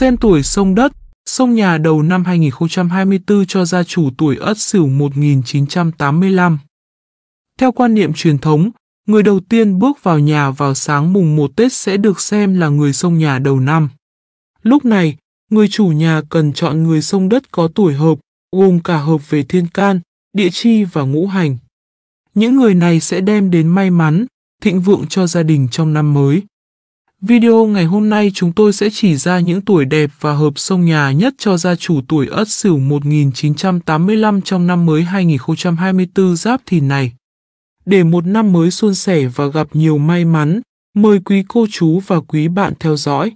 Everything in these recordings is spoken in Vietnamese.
Sen tuổi sông đất, sông nhà đầu năm 2024 cho gia chủ tuổi Ất Sửu 1985. Theo quan niệm truyền thống, người đầu tiên bước vào nhà vào sáng mùng 1 Tết sẽ được xem là người sông nhà đầu năm. Lúc này, người chủ nhà cần chọn người sông đất có tuổi hợp, gồm cả hợp về thiên can, địa chi và ngũ hành. Những người này sẽ đem đến may mắn, thịnh vượng cho gia đình trong năm mới. Video ngày hôm nay chúng tôi sẽ chỉ ra những tuổi đẹp và hợp sông nhà nhất cho gia chủ tuổi Ất Sửu 1985 trong năm mới 2024 Giáp Thìn này. Để một năm mới suôn sẻ và gặp nhiều may mắn, mời quý cô chú và quý bạn theo dõi.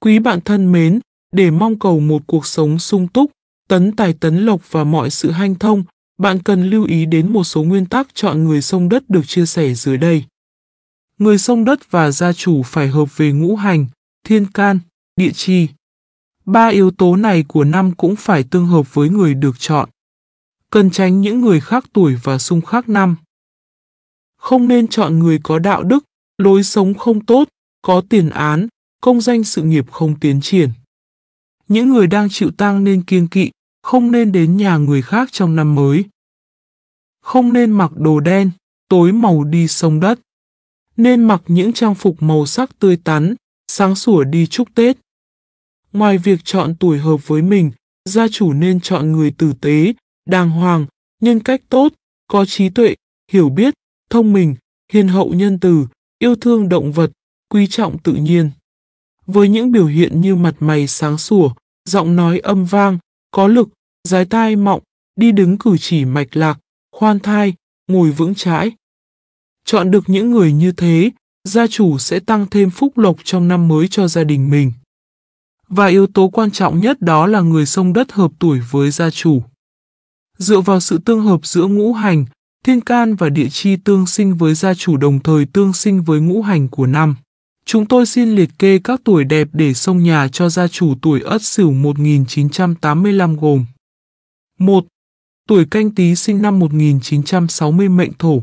Quý bạn thân mến, để mong cầu một cuộc sống sung túc, tấn tài tấn lộc và mọi sự hanh thông, bạn cần lưu ý đến một số nguyên tắc chọn người sông đất được chia sẻ dưới đây người sông đất và gia chủ phải hợp về ngũ hành, thiên can, địa chi. Ba yếu tố này của năm cũng phải tương hợp với người được chọn. Cần tránh những người khác tuổi và xung khắc năm. Không nên chọn người có đạo đức, lối sống không tốt, có tiền án, công danh sự nghiệp không tiến triển. Những người đang chịu tang nên kiêng kỵ, không nên đến nhà người khác trong năm mới. Không nên mặc đồ đen, tối màu đi sông đất nên mặc những trang phục màu sắc tươi tắn, sáng sủa đi chúc Tết. Ngoài việc chọn tuổi hợp với mình, gia chủ nên chọn người tử tế, đàng hoàng, nhân cách tốt, có trí tuệ, hiểu biết, thông minh, hiền hậu nhân từ, yêu thương động vật, quý trọng tự nhiên. Với những biểu hiện như mặt mày sáng sủa, giọng nói âm vang, có lực, dài tai mọng, đi đứng cử chỉ mạch lạc, khoan thai, ngồi vững chãi, Chọn được những người như thế, gia chủ sẽ tăng thêm phúc lộc trong năm mới cho gia đình mình. Và yếu tố quan trọng nhất đó là người sông đất hợp tuổi với gia chủ. Dựa vào sự tương hợp giữa ngũ hành, thiên can và địa chi tương sinh với gia chủ đồng thời tương sinh với ngũ hành của năm. Chúng tôi xin liệt kê các tuổi đẹp để sông nhà cho gia chủ tuổi Ất Sửu 1985 gồm 1. Tuổi Canh Tý sinh năm 1960 mệnh Thổ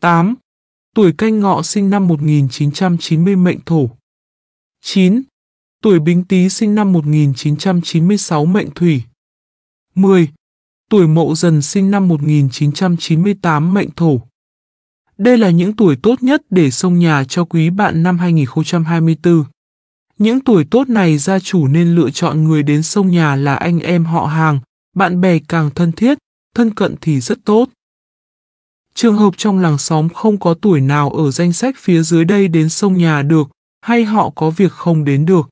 8. Tuổi canh ngọ sinh năm 1990 mệnh thổ. 9. Tuổi bính tý sinh năm 1996 mệnh thủy. 10. Tuổi mậu dần sinh năm 1998 mệnh thổ. Đây là những tuổi tốt nhất để xông nhà cho quý bạn năm 2024. Những tuổi tốt này gia chủ nên lựa chọn người đến xông nhà là anh em họ hàng, bạn bè càng thân thiết, thân cận thì rất tốt trường hợp trong làng xóm không có tuổi nào ở danh sách phía dưới đây đến sông nhà được, hay họ có việc không đến được.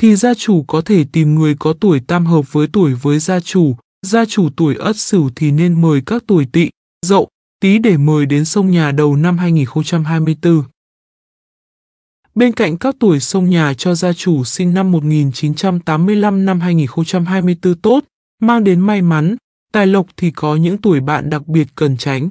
Thì gia chủ có thể tìm người có tuổi tam hợp với tuổi với gia chủ, gia chủ tuổi ất sửu thì nên mời các tuổi tỵ, dậu, tý để mời đến sông nhà đầu năm 2024. Bên cạnh các tuổi sông nhà cho gia chủ sinh năm 1985 năm 2024 tốt, mang đến may mắn, tài lộc thì có những tuổi bạn đặc biệt cần tránh.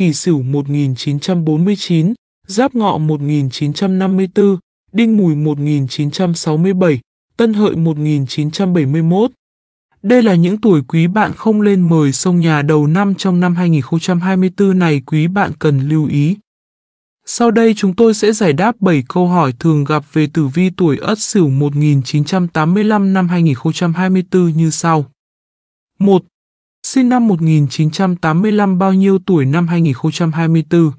Kỷ Sửu 1949, Giáp Ngọ 1954, Đinh Mùi 1967, Tân Hợi 1971. Đây là những tuổi quý bạn không lên mời sông nhà đầu năm trong năm 2024 này quý bạn cần lưu ý. Sau đây chúng tôi sẽ giải đáp 7 câu hỏi thường gặp về tử vi tuổi Ất Sửu 1985 năm 2024 như sau. 1 sinh năm 1985 bao nhiêu tuổi năm 2024.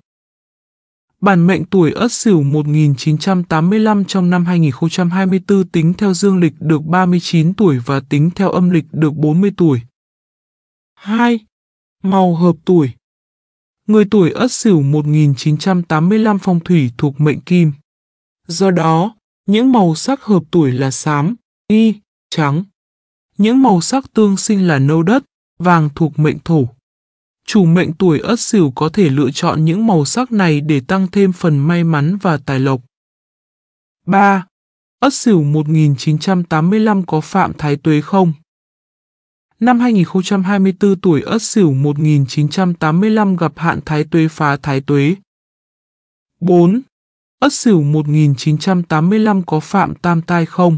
Bản mệnh tuổi Ất Sửu 1985 trong năm 2024 tính theo dương lịch được 39 tuổi và tính theo âm lịch được 40 tuổi. 2. Màu hợp tuổi Người tuổi Ất Sửu 1985 phong thủy thuộc mệnh kim. Do đó, những màu sắc hợp tuổi là xám, y, trắng. Những màu sắc tương sinh là nâu đất, vàng thuộc mệnh thổ. Chủ mệnh tuổi Ất Sửu có thể lựa chọn những màu sắc này để tăng thêm phần may mắn và tài lộc. 3. Ất Sửu 1985 có Phạm Thái Tuế không? Năm 2024 tuổi Ất Sửu 1985 gặp hạn Thái Tuế phá Thái Tuế. 4. Ất Sửu 1985 có Phạm Tam Tai không?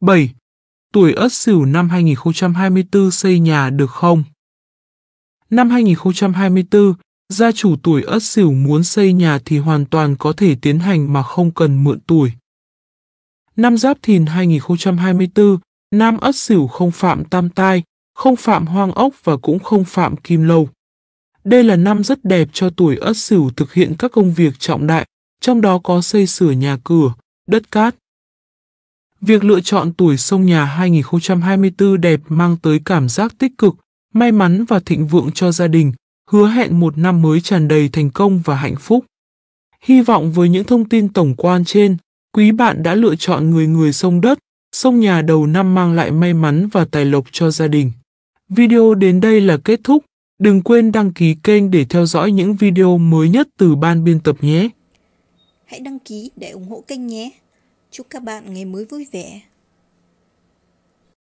7. Tuổi Ất Sửu năm 2024 xây nhà được không? Năm 2024, gia chủ tuổi Ất Sửu muốn xây nhà thì hoàn toàn có thể tiến hành mà không cần mượn tuổi. Năm Giáp Thìn 2024, Nam Ất Sửu không phạm tam tai, không phạm hoang ốc và cũng không phạm kim lâu. Đây là năm rất đẹp cho tuổi Ất Sửu thực hiện các công việc trọng đại, trong đó có xây sửa nhà cửa, đất cát. Việc lựa chọn tuổi sông nhà 2024 đẹp mang tới cảm giác tích cực, may mắn và thịnh vượng cho gia đình, hứa hẹn một năm mới tràn đầy thành công và hạnh phúc. Hy vọng với những thông tin tổng quan trên, quý bạn đã lựa chọn người người sông đất, sông nhà đầu năm mang lại may mắn và tài lộc cho gia đình. Video đến đây là kết thúc, đừng quên đăng ký kênh để theo dõi những video mới nhất từ ban biên tập nhé. Hãy đăng ký để ủng hộ kênh nhé. Chúc các bạn ngày mới vui vẻ.